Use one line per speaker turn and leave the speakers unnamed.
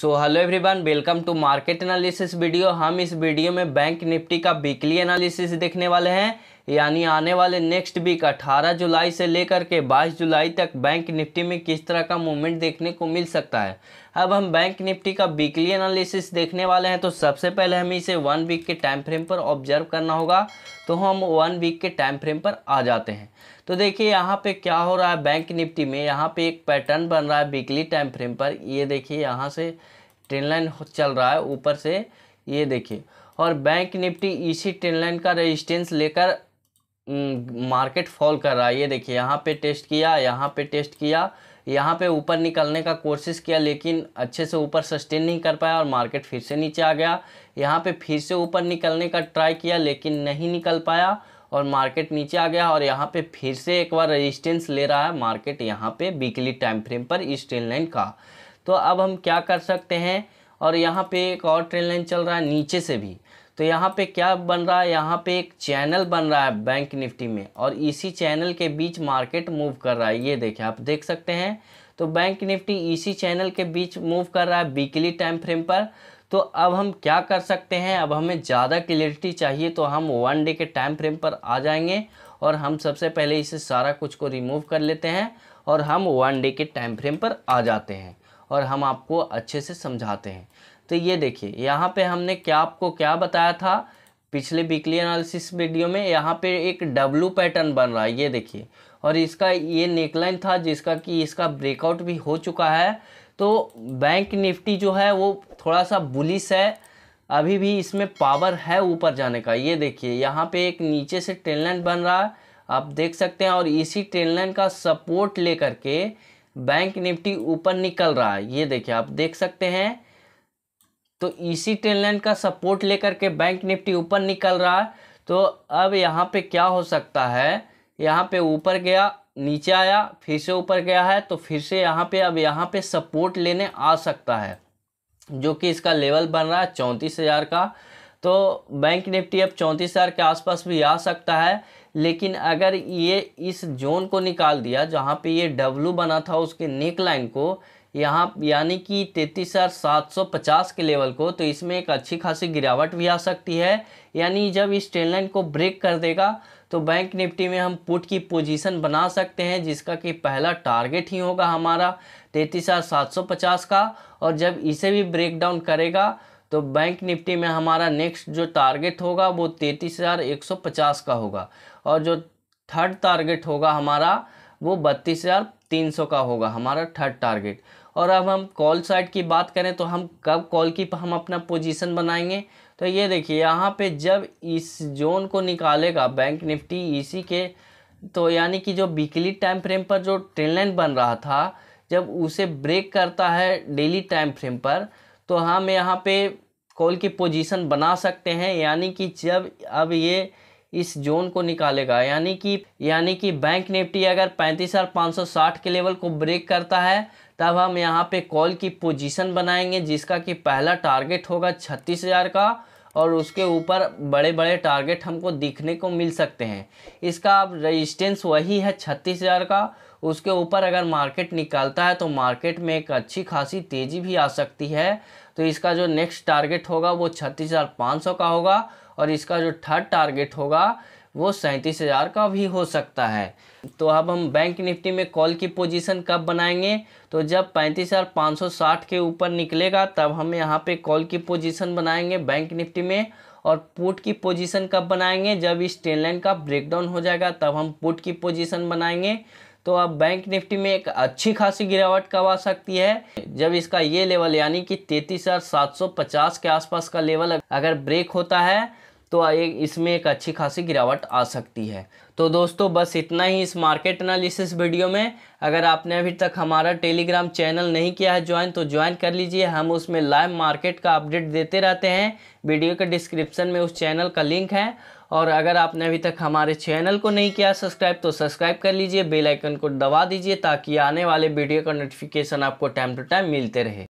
so hello everyone welcome to market analysis video हम इस video में बैंक निफ्टी का वीकली एनालिसिस देखने वाले हैं यानी आने वाले नेक्स्ट वीक 18 जुलाई से लेकर के 22 जुलाई तक बैंक निफ्टी में किस तरह का मूवमेंट देखने को मिल सकता है अब हम बैंक निफ्टी का वीकली एनालिसिस देखने वाले हैं तो सबसे पहले हमें इसे वन वीक के टाइम फ्रेम पर ऑब्जर्व करना होगा तो हम वन वीक के टाइम फ्रेम पर आ जाते हैं तो देखिए यहाँ पे क्या हो रहा है बैंक निफ्टी में यहाँ पे एक पैटर्न बन रहा है वीकली टाइम फ्रेम पर ये देखिए यहाँ से ट्रेन लाइन चल रहा है ऊपर से ये देखिए और बैंक निफ्टी इसी ट्रेन लाइन का रेजिस्टेंस लेकर मार्केट फॉल कर रहा है ये देखिए यहाँ पे टेस्ट किया यहाँ पे टेस्ट किया यहाँ पे ऊपर निकलने का कोशिश किया लेकिन अच्छे से ऊपर सस्टेन नहीं कर पाया और मार्केट फिर से नीचे आ गया यहाँ पे फिर से ऊपर निकलने का ट्राई किया लेकिन नहीं निकल पाया और मार्केट नीचे आ गया और यहाँ पे फिर से एक बार रेजिस्टेंस ले रहा है मार्केट यहाँ पे वीकली टाइम फ्रेम पर इस ट्रेन लाइन का तो अब हम क्या कर सकते हैं और यहाँ पे एक और ट्रेन लाइन चल रहा है नीचे से भी तो यहाँ पे क्या बन रहा है यहाँ पे एक चैनल बन रहा है बैंक निफ्टी में और इसी चैनल के बीच मार्केट मूव कर रहा है ये देखिए आप देख सकते हैं तो बैंक निफ्टी इसी चैनल के बीच मूव कर रहा है वीकली टाइम फ्रेम पर तो अब हम क्या कर सकते हैं अब हमें ज़्यादा क्लियरिटी चाहिए तो हम वन डे के टाइम फ्रेम पर आ जाएंगे और हम सबसे पहले इसे सारा कुछ को रिमूव कर लेते हैं और हम वन डे के टाइम फ्रेम पर आ जाते हैं और हम आपको अच्छे से समझाते हैं तो ये देखिए यहाँ पे हमने क्या आपको क्या बताया था पिछले वीकली एनालिसिस वीडियो में यहाँ पे एक डब्लू पैटर्न बन रहा है ये देखिए और इसका ये नेकलाइन था जिसका कि इसका ब्रेकआउट भी हो चुका है तो बैंक निफ्टी जो है वो थोड़ा सा बुलिस है अभी भी इसमें पावर है ऊपर जाने का ये देखिए यहाँ पे एक नीचे से ट्रेन लाइन बन रहा है आप देख सकते हैं और इसी ट्रेन लाइन का सपोर्ट लेकर के बैंक निफ्टी ऊपर निकल रहा है ये देखिए आप देख सकते हैं तो इसी ट्रेन लाइन का सपोर्ट लेकर के बैंक निफ्टी ऊपर निकल रहा है तो अब यहाँ पे क्या हो सकता है यहाँ पे ऊपर गया नीचे आया फिर से ऊपर गया है तो फिर से यहाँ पे अब यहाँ पे सपोर्ट लेने आ सकता है जो कि इसका लेवल बन रहा है चौंतीस हज़ार का तो बैंक निफ्टी अब चौंतीस हज़ार के आसपास भी आ सकता है लेकिन अगर ये इस जोन को निकाल दिया जहाँ पे ये डब्लू बना था उसके नेक लाइन को यहाँ यानी कि तैतीस हज़ार सात सौ पचास के लेवल को तो इसमें एक अच्छी खासी गिरावट भी आ सकती है यानी जब इस ट्रेन लाइन को ब्रेक कर देगा तो बैंक निफ्टी में हम पुट की पोजीशन बना सकते हैं जिसका कि पहला टारगेट ही होगा हमारा तैंतीस हज़ार सात सौ पचास का और जब इसे भी ब्रेक डाउन करेगा तो बैंक निफ्टी में हमारा नेक्स्ट जो टारगेट होगा वो तैंतीस हज़ार एक सौ पचास का होगा और जो थर्ड टारगेट होगा हमारा वो बत्तीस हज़ार 300 का होगा हमारा थर्ड टारगेट और अब हम कॉल साइड की बात करें तो हम कब कॉल की हम अपना पोजीशन बनाएंगे तो ये देखिए यहाँ पे जब इस जोन को निकालेगा बैंक निफ्टी इसी के तो यानी कि जो वीकली टाइम फ्रेम पर जो ट्रेन लाइन बन रहा था जब उसे ब्रेक करता है डेली टाइम फ्रेम पर तो हम यहाँ पे कॉल की पोजीशन बना सकते हैं यानी कि जब अब ये इस जोन को निकालेगा यानी कि यानी कि बैंक निफ्टी अगर पैंतीस के लेवल को ब्रेक करता है तब हम यहाँ पे कॉल की पोजीशन बनाएंगे जिसका कि पहला टारगेट होगा छत्तीस हज़ार का और उसके ऊपर बड़े बड़े टारगेट हमको दिखने को मिल सकते हैं इसका अब रजिस्टेंस वही है छत्तीस हज़ार का उसके ऊपर अगर मार्केट निकालता है तो मार्केट में एक अच्छी खासी तेज़ी भी आ सकती है तो इसका जो नेक्स्ट टारगेट होगा वो छत्तीस हज़ार पाँच सौ का होगा और इसका जो थर्ड टारगेट होगा वो सैंतीस हज़ार का भी हो सकता है तो अब हम बैंक निफ्टी में कॉल की पोजीशन कब बनाएंगे तो जब पैंतीस हज़ार पाँच सौ साठ के ऊपर निकलेगा तब हम यहाँ पे कॉल की पोजीशन बनाएंगे बैंक निफ्टी में और पुट की पोजीशन कब बनाएंगे जब इस टेन लाइन का ब्रेकडाउन हो जाएगा तब हम पुट की पोजीशन बनाएंगे तो अब बैंक निफ्टी में एक अच्छी खासी गिरावट कब आ सकती है जब इसका ये लेवल यानी कि तैंतीस हज़ार सात सौ पचास के आसपास का लेवल अगर ब्रेक होता है तो इसमें एक अच्छी खासी गिरावट आ सकती है तो दोस्तों बस इतना ही इस मार्केट एनालिसिस वीडियो में अगर आपने अभी तक हमारा टेलीग्राम चैनल नहीं किया है ज्वाइन तो ज्वाइन कर लीजिए हम उसमें लाइव मार्केट का अपडेट देते रहते हैं वीडियो के डिस्क्रिप्शन में उस चैनल का लिंक है और अगर आपने अभी तक हमारे चैनल को नहीं किया सब्सक्राइब तो सब्सक्राइब कर लीजिए बेल आइकन को दबा दीजिए ताकि आने वाले वीडियो का नोटिफिकेशन आपको टाइम टू टाइम मिलते रहे